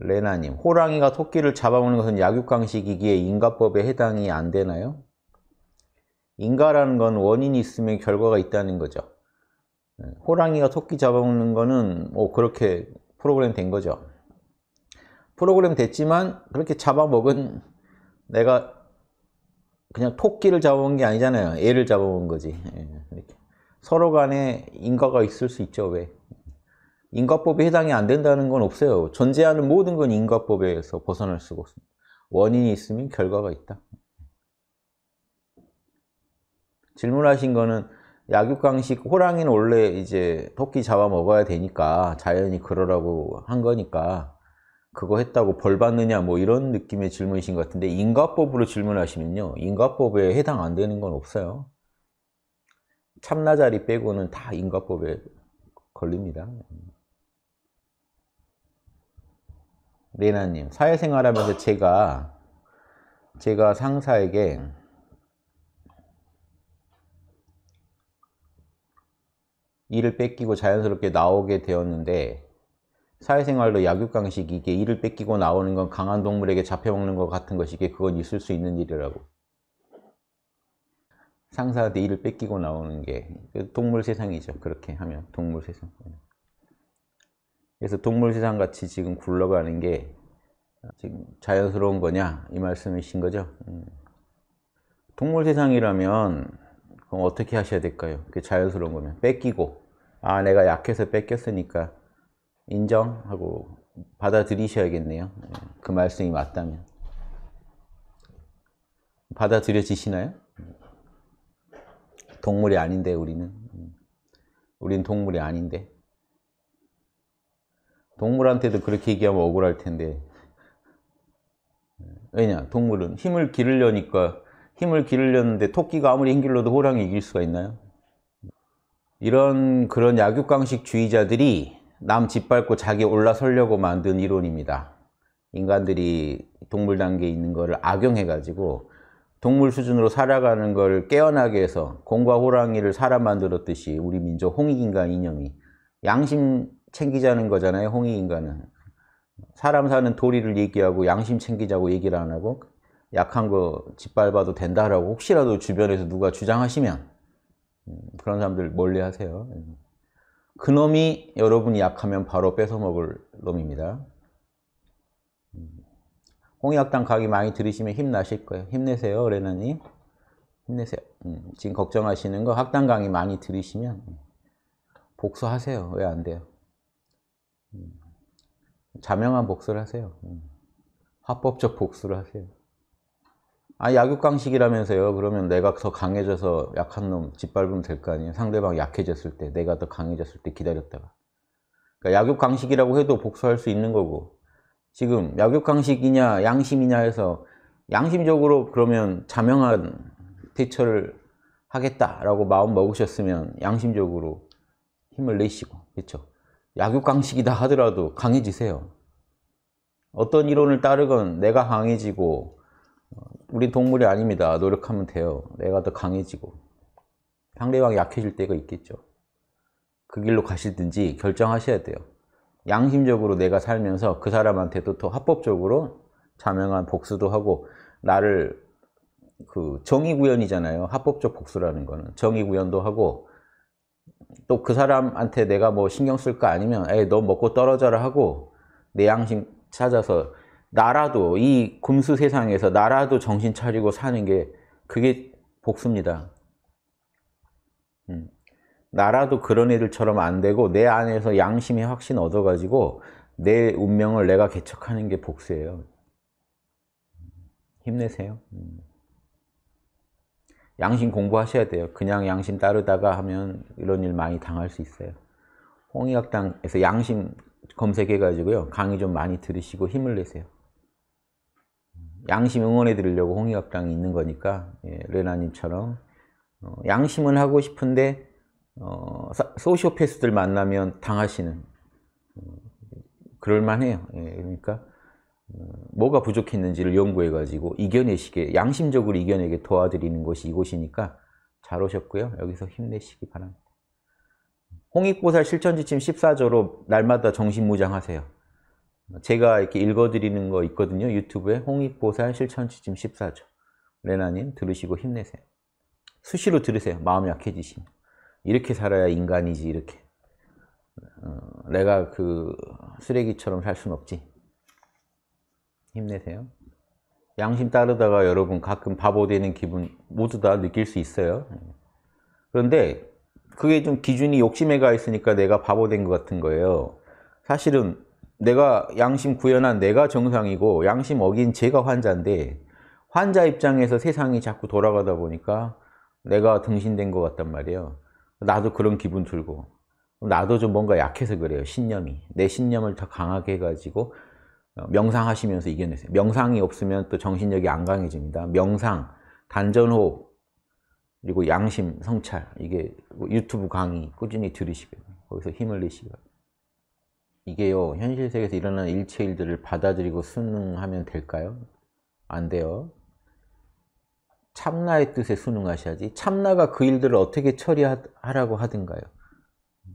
레나님, 호랑이가 토끼를 잡아먹는 것은 약육강식이기에 인가법에 해당이 안 되나요? 인가라는 건 원인이 있으면 결과가 있다는 거죠. 예, 호랑이가 토끼 잡아먹는 거는 뭐 그렇게 프로그램 된 거죠. 프로그램 됐지만 그렇게 잡아먹은 내가 그냥 토끼를 잡아온 먹게 아니잖아요. 애를 잡아먹은 거지. 예, 서로 간에 인가가 있을 수 있죠. 왜? 인과법에 해당이 안 된다는 건 없어요. 존재하는 모든 건 인과법에서 벗어날 수가 없습니다. 원인이 있으면 결과가 있다. 질문하신 거는 약육강식 호랑이는 원래 이제 토끼 잡아 먹어야 되니까 자연이 그러라고 한 거니까 그거 했다고 벌 받느냐 뭐 이런 느낌의 질문이신 것 같은데 인과법으로 질문하시면요 인과법에 해당 안 되는 건 없어요 참나자리 빼고는 다 인과법에 걸립니다 레나님, 사회생활하면서 제가 제가 상사에게 일을 뺏기고 자연스럽게 나오게 되었는데 사회생활로 약육강식 이게 일을 뺏기고 나오는 건 강한 동물에게 잡혀먹는 것 같은 것이기에 그건 있을 수 있는 일이라고 상사한테 일을 뺏기고 나오는 게 그 동물 세상이죠 그렇게 하면 동물 세상 그래서 동물세상 같이 지금 굴러가는 게 아, 지금 자연스러운 거냐 이 말씀이신 거죠 음. 동물세상이라면 그럼 어떻게 하셔야 될까요? 그 자연스러운 거면 뺏기고 아 내가 약해서 뺏겼으니까 인정하고 받아들이셔야겠네요 음, 그 말씀이 맞다면 받아들여지시나요? 동물이 아닌데 우리는 음. 우린 동물이 아닌데 동물한테도 그렇게 얘기하면 억울할 텐데 왜냐 동물은 힘을 기르려니까 힘을 기르려는데 토끼가 아무리 힘길러도 호랑이 이길 수가 있나요? 이런 그런 약육강식주의자들이 남 짓밟고 자기 올라서려고 만든 이론입니다. 인간들이 동물 단계에 있는 것을 악용해가지고 동물 수준으로 살아가는 걸 깨어나게 해서 공과 호랑이를 사람 만들었듯이 우리 민족 홍익인간 이념이 양심 챙기자는 거잖아요. 홍익 인간은. 사람 사는 도리를 얘기하고 양심 챙기자고 얘기를 안 하고 약한 거 짓밟아도 된다라고 혹시라도 주변에서 누가 주장하시면 음, 그런 사람들 멀리 하세요. 그놈이 여러분이 약하면 바로 뺏어먹을 놈입니다. 음, 홍의학당 강의 많이 들으시면 힘나실 거예요. 힘내세요, 레나님. 힘내세요. 음, 지금 걱정하시는 거 학당 강의 많이 들으시면 복수하세요. 왜 안 돼요? 음. 자명한 복수를 하세요. 음. 합법적 복수를 하세요. 아 약육강식이라면서요. 그러면 내가 더 강해져서 약한 놈 짓밟으면 될 거 아니에요. 상대방 약해졌을 때 내가 더 강해졌을 때 기다렸다가. 그러니까 약육강식이라고 해도 복수할 수 있는 거고 지금 약육강식이냐 양심이냐 해서 양심적으로 그러면 자명한 대처를 하겠다라고 마음 먹으셨으면 양심적으로 힘을 내시고 그렇죠. 약육강식이다 하더라도 강해지세요. 어떤 이론을 따르건 내가 강해지고 어, 우리 동물이 아닙니다. 노력하면 돼요. 내가 더 강해지고 상대방이 약해질 때가 있겠죠. 그 길로 가실든지 결정하셔야 돼요. 양심적으로 내가 살면서 그 사람한테도 더 합법적으로 자명한 복수도 하고 나를 그 정의구현이잖아요. 합법적 복수라는 거는 정의구현도 하고 또그 사람한테 내가 뭐 신경 쓸까 아니면 에너 먹고 떨어져라 하고 내 양심 찾아서 나라도 이 금수 세상에서 나라도 정신 차리고 사는 게 그게 복수입니다. 음. 나라도 그런 애들처럼 안 되고 내 안에서 양심의 확신 얻어가지고 내 운명을 내가 개척하는 게 복수예요. 힘내세요. 음. 양심 공부하셔야 돼요. 그냥 양심 따르다가 하면 이런 일 많이 당할 수 있어요. 홍의학당에서 양심 검색해가지고요. 강의 좀 많이 들으시고 힘을 내세요. 양심 응원해 드리려고 홍의학당이 있는 거니까 예, 레나님처럼 어, 양심은 하고 싶은데 어, 소시오패스들 만나면 당하시는 어, 그럴만해요. 예, 그러니까 뭐가 부족했는지를 연구해 가지고 이겨내시게 양심적으로 이겨내게 도와드리는 것이 이곳이니까 잘 오셨고요. 여기서 힘내시기 바랍니다. 홍익보살 실천지침 14조로 날마다 정신무장하세요. 제가 이렇게 읽어드리는 거 있거든요. 유튜브에 홍익보살 실천지침 14조. 레나님 들으시고 힘내세요. 수시로 들으세요. 마음 약해지시면. 이렇게 살아야 인간이지 이렇게. 어, 내가 그 쓰레기처럼 살 순 없지. 힘내세요. 양심 따르다가 여러분 가끔 바보 되는 기분 모두 다 느낄 수 있어요. 그런데 그게 좀 기준이 욕심에 가 있으니까 내가 바보 된 것 같은 거예요. 사실은 내가 양심 구현한 내가 정상이고 양심 어긴 제가 환자인데 환자 입장에서 세상이 자꾸 돌아가다 보니까 내가 등신된 것 같단 말이에요. 나도 그런 기분 들고 나도 좀 뭔가 약해서 그래요. 신념이. 내 신념을 더 강하게 해가지고 어, 명상하시면서 이겨내세요. 명상이 없으면 또 정신력이 안 강해집니다. 명상, 단전호흡, 그리고 양심, 성찰 이게 뭐 유튜브 강의 꾸준히 들으시고 거기서 힘을 내시고 이게요, 현실 세계에서 일어나는 일체일들을 받아들이고 순응하면 될까요? 안 돼요. 참나의 뜻에 순응하셔야지 참나가 그 일들을 어떻게 처리하라고 하든가요.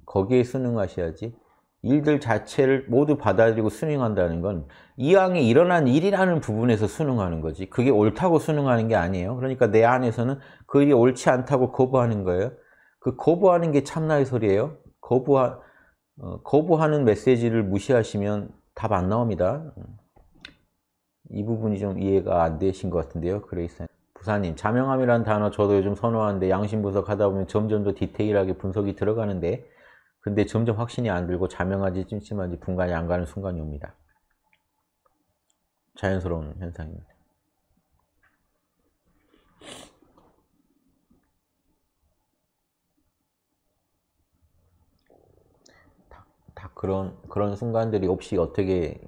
거기에 순응하셔야지 일들 자체를 모두 받아들이고 수능한다는 건 이왕에 일어난 일이라는 부분에서 수능하는 거지 그게 옳다고 수능하는 게 아니에요 그러니까 내 안에서는 그 일이 옳지 않다고 거부하는 거예요 그 거부하는 게 참나의 소리예요 거부하, 어, 거부하는 메시지를 무시하시면 답 안 나옵니다 이 부분이 좀 이해가 안 되신 것 같은데요 그레이스 부사님 자명함이라는 단어 저도 요즘 선호하는데 양심분석 하다 보면 점점 더 디테일하게 분석이 들어가는데 근데 점점 확신이 안 들고 자명하지 찜찜한지 분간이 안 가는 순간이 옵니다. 자연스러운 현상입니다. 다, 다 그런 그런 순간들이 없이 어떻게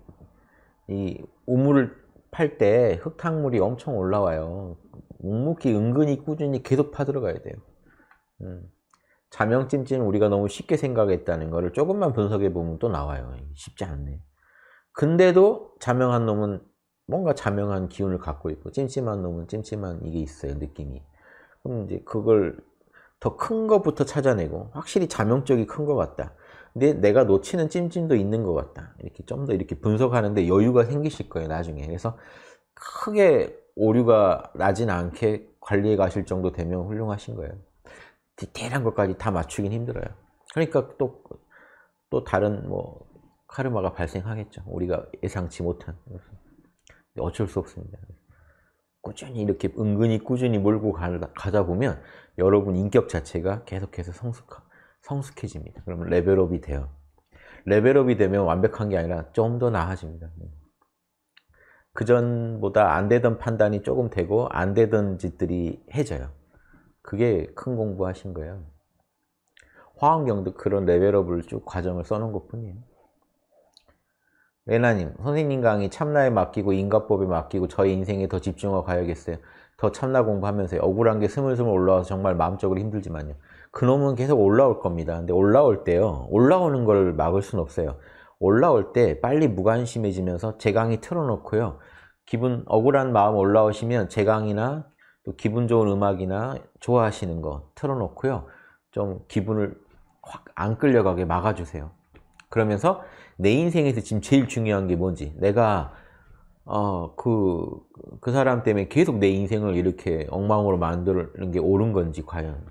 이 우물을 팔 때 흙탕물이 엄청 올라와요. 묵묵히 은근히 꾸준히 계속 파들어가야 돼요. 음. 자명찜찜 우리가 너무 쉽게 생각했다는 거를 조금만 분석해 보면 또 나와요. 쉽지 않네. 근데도 자명한 놈은 뭔가 자명한 기운을 갖고 있고 찜찜한 놈은 찜찜한 이게 있어요. 느낌이. 그럼 이제 그걸 더 큰 것부터 찾아내고 확실히 자명 적이큰 것 같다. 근데 내가 놓치는 찜찜도 있는 것 같다. 이렇게 좀 더 이렇게 분석하는데 여유가 생기실 거예요. 나중에. 그래서 크게 오류가 나진 않게 관리해 가실 정도 되면 훌륭하신 거예요. 디테일한 것까지 다 맞추긴 힘들어요. 그러니까 또, 또 다른 뭐, 카르마가 발생하겠죠. 우리가 예상치 못한. 어쩔 수 없습니다. 꾸준히 이렇게 은근히 꾸준히 몰고 가다 보면 여러분 인격 자체가 계속해서 성숙, 성숙해집니다. 그러면 레벨업이 돼요. 레벨업이 되면 완벽한 게 아니라 좀 더 나아집니다. 네. 그전보다 안 되던 판단이 조금 되고 안 되던 짓들이 해져요. 그게 큰 공부하신 거예요. 화원경도 그런 레벨업을 쭉 과정을 써놓은 것 뿐이에요. 레나님, 선생님 강의 참나에 맡기고 인과법에 맡기고 저의 인생에 더 집중하고 가야겠어요. 더 참나 공부하면서 억울한 게 스물스물 올라와서 정말 마음적으로 힘들지만요. 그놈은 계속 올라올 겁니다. 근데 올라올 때요. 올라오는 걸 막을 순 없어요. 올라올 때 빨리 무관심해지면서 제강의 틀어놓고요. 기분 억울한 마음 올라오시면 제강이나 또 기분 좋은 음악이나 좋아하시는 거 틀어놓고요. 좀 기분을 확 안 끌려가게 막아주세요. 그러면서 내 인생에서 지금 제일 중요한 게 뭔지 내가 어, 그, 그 사람 때문에 계속 내 인생을 이렇게 엉망으로 만드는 게 옳은 건지 과연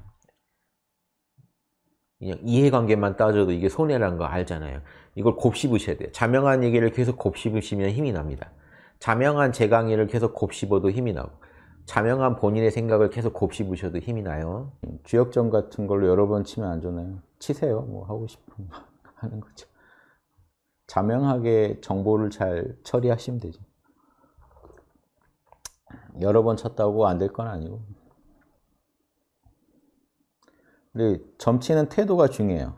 그냥 이해관계만 따져도 이게 손해라는 거 알잖아요. 이걸 곱씹으셔야 돼요. 자명한 얘기를 계속 곱씹으시면 힘이 납니다. 자명한 제강의를 계속 곱씹어도 힘이 나고 자명한 본인의 생각을 계속 곱씹으셔도 힘이 나요. 주역전 같은 걸로 여러 번 치면 안 좋나요? 치세요. 뭐 하고 싶은 거 하는 거죠. 자명하게 정보를 잘 처리하시면 되죠. 여러 번 쳤다고 안 될 건 아니고. 근데 점치는 태도가 중요해요.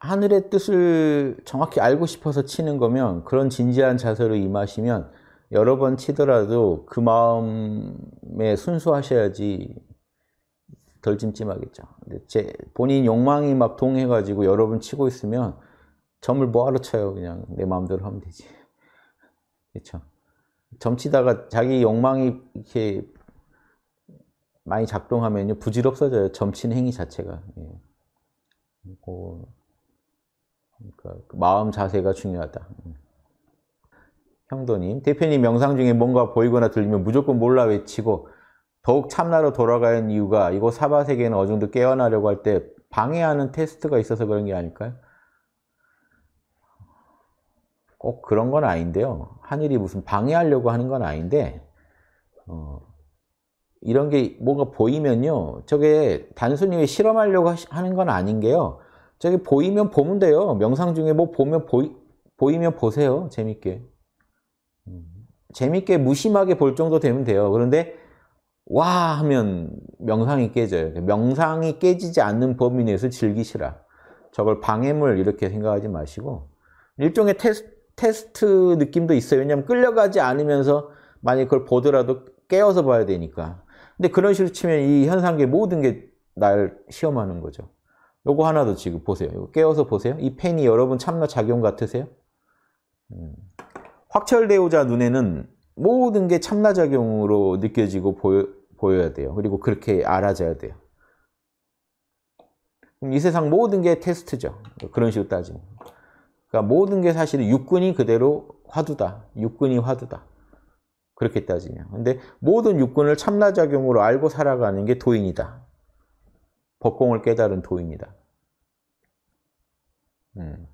하늘의 뜻을 정확히 알고 싶어서 치는 거면 그런 진지한 자세로 임하시면 여러 번 치더라도 그 마음에 순수하셔야지 덜 찜찜하겠죠. 근데 제 본인 욕망이 막 동해가지고 여러 번 치고 있으면 점을 뭐하러 쳐요? 그냥 내 마음대로 하면 되지. 그렇죠. 점치다가 자기 욕망이 이렇게 많이 작동하면 부질없어져요. 점치는 행위 자체가. 예. 그러니까 그 마음 자세가 중요하다. 음. 향도님, 대표님 명상 중에 뭔가 보이거나 들리면 무조건 몰라 외치고 더욱 참나로 돌아가는 이유가 이거 사바세계는 어느 정도 깨어나려고 할 때 방해하는 테스트가 있어서 그런 게 아닐까요? 꼭 그런 건 아닌데요. 하늘이 무슨 방해하려고 하는 건 아닌데 어, 이런 게 뭔가 보이면요. 저게 단순히 실험하려고 하는 건 아닌 게요. 저게 보이면 보면 돼요. 명상 중에 뭐 보면 보이, 보이면 보세요. 재밌게. 재밌게 무심하게 볼 정도 되면 돼요. 그런데 와 하면 명상이 깨져요. 명상이 깨지지 않는 범위 내에서 즐기시라. 저걸 방해물 이렇게 생각하지 마시고 일종의 테스, 테스트 느낌도 있어요. 왜냐하면 끌려가지 않으면서 만약 에 그걸 보더라도 깨어서 봐야 되니까. 근데 그런 식으로 치면 이 현상계 모든 게 날 시험하는 거죠. 요거 하나도 지금 보세요. 이거 깨어서 보세요. 이 펜이 여러분 참나 작용 같으세요? 음. 확철대우자 눈에는 모든 게 참나작용으로 느껴지고 보여, 보여야 돼요. 그리고 그렇게 알아져야 돼요. 이 세상 모든 게 테스트죠. 그런 식으로 따지면. 그러니까 모든 게 사실 육군이 그대로 화두다. 육군이 화두다. 그렇게 따지면. 근데 모든 육군을 참나작용으로 알고 살아가는 게 도인이다. 법공을 깨달은 도인이다. 음.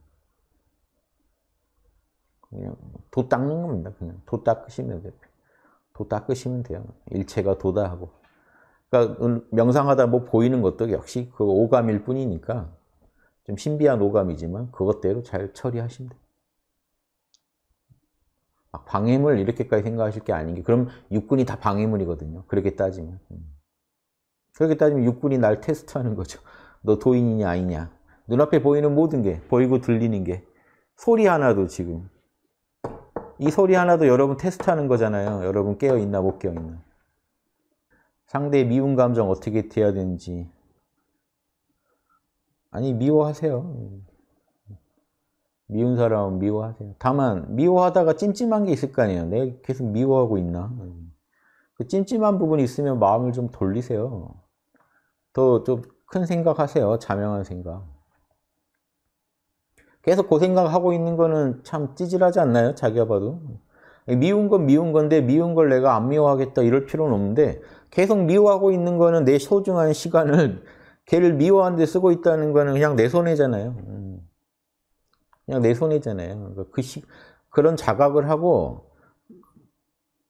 그냥 도 닦는 겁니다. 그냥 도 닦으시면 돼요. 도 닦으시면 돼요. 일체가 도다 하고. 그러니까 음, 명상하다 뭐 보이는 것도 역시 그 오감일 뿐이니까 좀 신비한 오감이지만 그것대로 잘 처리하시면 돼요. 방해물 이렇게까지 생각하실 게 아닌 게 그럼 육군이 다 방해물이거든요. 그렇게 따지면. 음. 그렇게 따지면 육군이 날 테스트하는 거죠. 너 도인이냐 아니냐. 눈앞에 보이는 모든 게 보이고 들리는 게 소리 하나도 지금 이 소리 하나도 여러분 테스트하는 거잖아요. 여러분 깨어있나 못 깨어있나. 상대의 미운 감정 어떻게 대해야 되는지. 아니 미워하세요. 미운 사람은 미워하세요. 다만 미워하다가 찜찜한 게 있을 거 아니에요. 내가 계속 미워하고 있나? 그 찜찜한 부분이 있으면 마음을 좀 돌리세요. 더 좀 큰 생각하세요. 자명한 생각. 계속 그 생각하고 있는 거는 참 찌질하지 않나요? 자기가 봐도. 미운 건 미운 건데 미운 걸 내가 안 미워하겠다 이럴 필요는 없는데 계속 미워하고 있는 거는 내 소중한 시간을 걔를 미워하는데 쓰고 있다는 거는 그냥 내 손해잖아요. 음. 그냥 내 손해잖아요. 그러니까 그 시, 그런 자각을 하고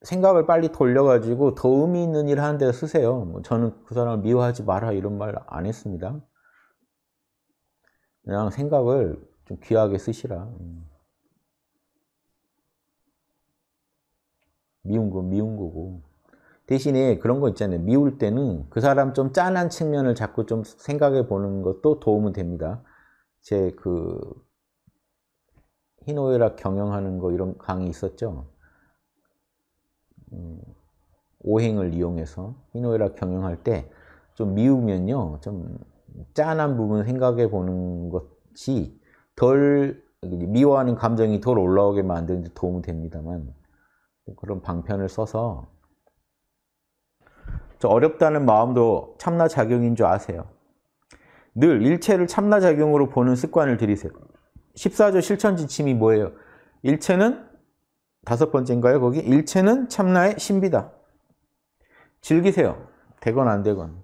생각을 빨리 돌려가지고 더 의미 있는 일 하는 데 쓰세요. 뭐 저는 그 사람을 미워하지 마라 이런 말 안 했습니다. 그냥 생각을 좀 귀하게 쓰시라. 음. 미운 건 미운 거고. 대신에 그런 거 있잖아요. 미울 때는 그 사람 좀 짠한 측면을 자꾸 좀 생각해 보는 것도 도움은 됩니다. 제 그 희노애락 경영하는 거 이런 강의 있었죠. 음, 오행을 이용해서 희노애락 경영할 때 좀 미우면요. 좀 짠한 부분 생각해 보는 것이 덜 미워하는 감정이 덜 올라오게 만드는 데 도움이 됩니다만 뭐 그런 방편을 써서 어렵다는 마음도 참나 작용인 줄 아세요. 늘 일체를 참나 작용으로 보는 습관을 들이세요. 14조 실천 지침이 뭐예요? 일체는 다섯 번째인가요? 거기 일체는 참나의 신비다. 즐기세요. 되건 안 되건.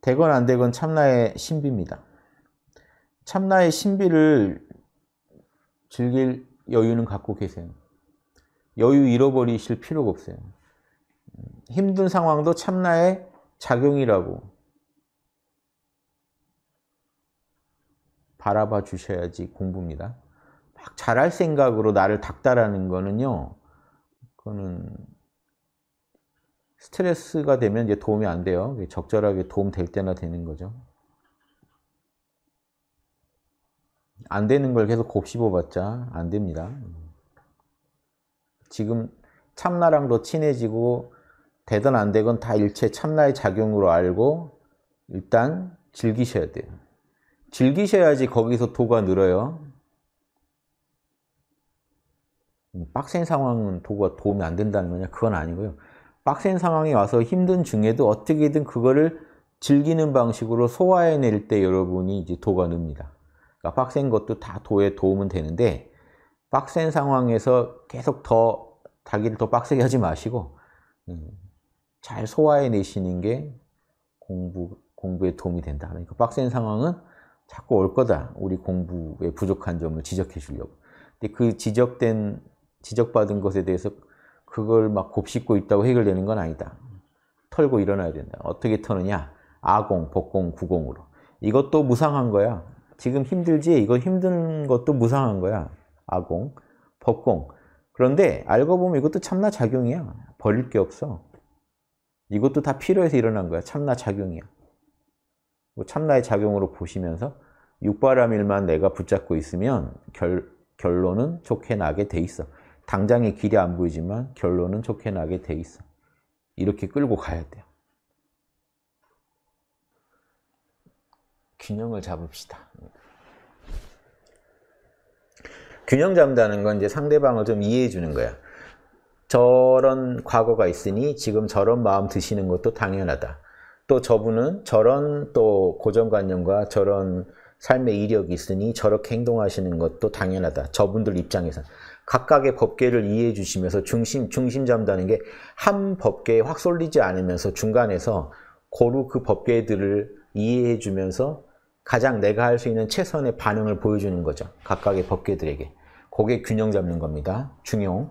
되건 안 되건 참나의 신비입니다. 참나의 신비를 즐길 여유는 갖고 계세요. 여유 잃어버리실 필요가 없어요. 힘든 상황도 참나의 작용이라고 바라봐 주셔야지 공부입니다. 막 잘할 생각으로 나를 닦다라는 거는요. 그거는 스트레스가 되면 이제 도움이 안 돼요. 적절하게 도움 될 때나 되는 거죠. 안 되는 걸 계속 곱씹어봤자 안 됩니다. 지금 참나랑도 친해지고 되든 안 되건 다 일체 참나의 작용으로 알고 일단 즐기셔야 돼요. 즐기셔야지 거기서 도가 늘어요. 빡센 상황은 도가 도움이 안 된다는 거냐? 그건 아니고요. 빡센 상황이 와서 힘든 중에도 어떻게든 그거를 즐기는 방식으로 소화해낼 때 여러분이 이제 도가 늡니다. 그러니까 빡센 것도 다 도에 도움은 되는데 빡센 상황에서 계속 더 자기를 더 빡세게 하지 마시고 음, 잘 소화해내시는 게 공부, 공부에 도움이 된다. 그러니까 빡센 상황은 자꾸 올 거다. 우리 공부에 부족한 점을 지적해 주려고. 근데 그 지적된, 지적받은 것에 대해서 그걸 막 곱씹고 있다고 해결되는 건 아니다. 털고 일어나야 된다. 어떻게 터느냐? 아공, 복공, 구공으로. 이것도 무상한 거야. 지금 힘들지 이거 힘든 것도 무상한 거야. 아공, 법공. 그런데 알고 보면 이것도 참나 작용이야. 버릴 게 없어. 이것도 다 필요해서 일어난 거야. 참나 작용이야. 뭐 참나의 작용으로 보시면서 육바람일만 내가 붙잡고 있으면 결, 결론은 좋게 나게 돼 있어. 당장의 길이 안 보이지만 결론은 좋게 나게 돼 있어. 이렇게 끌고 가야 돼요. 균형을 잡읍시다. 균형 잡는다는 건 이제 상대방을 좀 이해해 주는 거야. 저런 과거가 있으니 지금 저런 마음 드시는 것도 당연하다. 또 저분은 저런 또 고정관념과 저런 삶의 이력이 있으니 저렇게 행동하시는 것도 당연하다. 저분들 입장에서 각각의 법계를 이해해 주시면서 중심 중심 잡다는 게 한 법계에 확 쏠리지 않으면서 중간에서 고루 그 법계들을 이해해 주면서 가장 내가 할 수 있는 최선의 반응을 보여주는 거죠. 각각의 법계들에게. 고게 균형 잡는 겁니다. 중용.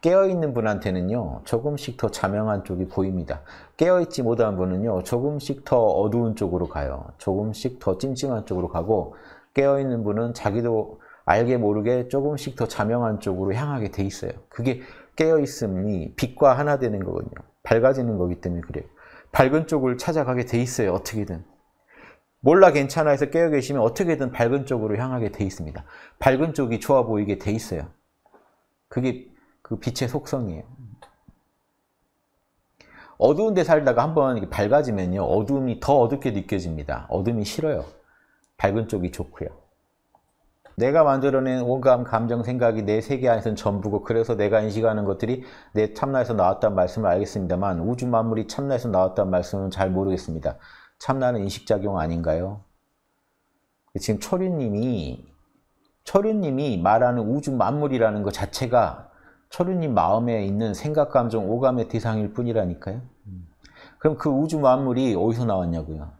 깨어있는 분한테는요. 조금씩 더 자명한 쪽이 보입니다. 깨어있지 못한 분은요. 조금씩 더 어두운 쪽으로 가요. 조금씩 더 찜찜한 쪽으로 가고 깨어있는 분은 자기도 알게 모르게 조금씩 더 자명한 쪽으로 향하게 돼 있어요. 그게 깨어있음이 빛과 하나 되는 거거든요. 밝아지는 거기 때문에 그래요. 밝은 쪽을 찾아가게 돼 있어요. 어떻게든. 몰라 괜찮아 해서 깨어 계시면 어떻게든 밝은 쪽으로 향하게 돼 있습니다. 밝은 쪽이 좋아 보이게 돼 있어요. 그게 그 빛의 속성이에요. 어두운 데 살다가 한번 밝아지면요. 어둠이 더 어둡게 느껴집니다. 어둠이 싫어요. 밝은 쪽이 좋고요. 내가 만들어낸 온감, 감정, 생각이 내 세계 안에서는 전부고 그래서 내가 인식하는 것들이 내 참나에서 나왔다는 말씀을 알겠습니다만 우주 만물이 참나에서 나왔다는 말씀은 잘 모르겠습니다. 참나는 인식작용 아닌가요? 지금 초륜님이 철윤님이 말하는 우주 만물이라는 것 자체가 철윤님 마음에 있는 생각, 감정, 오감의 대상일 뿐이라니까요. 그럼 그 우주 만물이 어디서 나왔냐고요.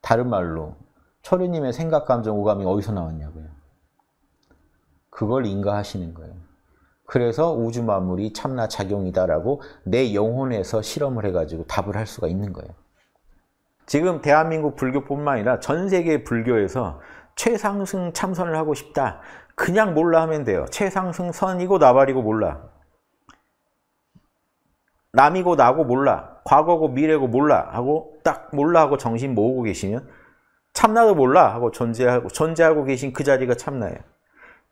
다른 말로 철윤님의 생각, 감정, 오감이 어디서 나왔냐고요. 그걸 인가하시는 거예요. 그래서 우주 만물이 참나 작용이다라고 내 영혼에서 실험을 해가지고 답을 할 수가 있는 거예요. 지금 대한민국 불교뿐만 아니라 전 세계 불교에서 최상승 참선을 하고 싶다. 그냥 몰라 하면 돼요. 최상승 선이고 나발이고 몰라. 남이고 나고 몰라. 과거고 미래고 몰라 하고 딱 몰라 하고 정신 모으고 계시면 참나도 몰라 하고 존재하고 존재하고 계신 그 자리가 참나예요.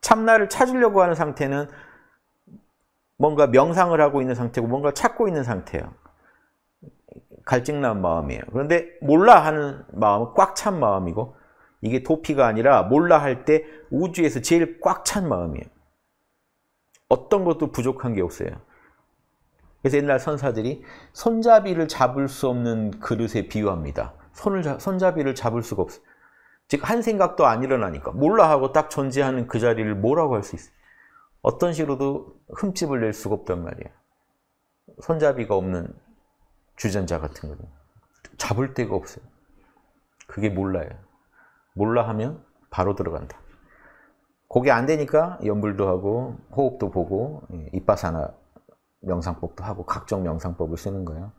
참나를 찾으려고 하는 상태는 뭔가 명상을 하고 있는 상태고 뭔가 찾고 있는 상태예요. 갈증난 마음이에요. 그런데 몰라 하는 마음은 꽉 찬 마음이고 이게 도피가 아니라 몰라 할 때 우주에서 제일 꽉 찬 마음이에요. 어떤 것도 부족한 게 없어요. 그래서 옛날 선사들이 손잡이를 잡을 수 없는 그릇에 비유합니다. 손을 손잡이를 잡을 수가 없어요. 즉한 생각도 안 일어나니까 몰라 하고 딱 존재하는 그 자리를 뭐라고 할 수 있어요. 어떤 식으로도 흠집을 낼 수가 없단 말이에요. 손잡이가 없는 주전자 같은 거는 잡을 데가 없어요. 그게 몰라요. 몰라 하면 바로 들어간다. 그게 안 되니까 연불도 하고 호흡도 보고 예, 이빠사나 명상법도 하고 각종 명상법을 쓰는 거예요.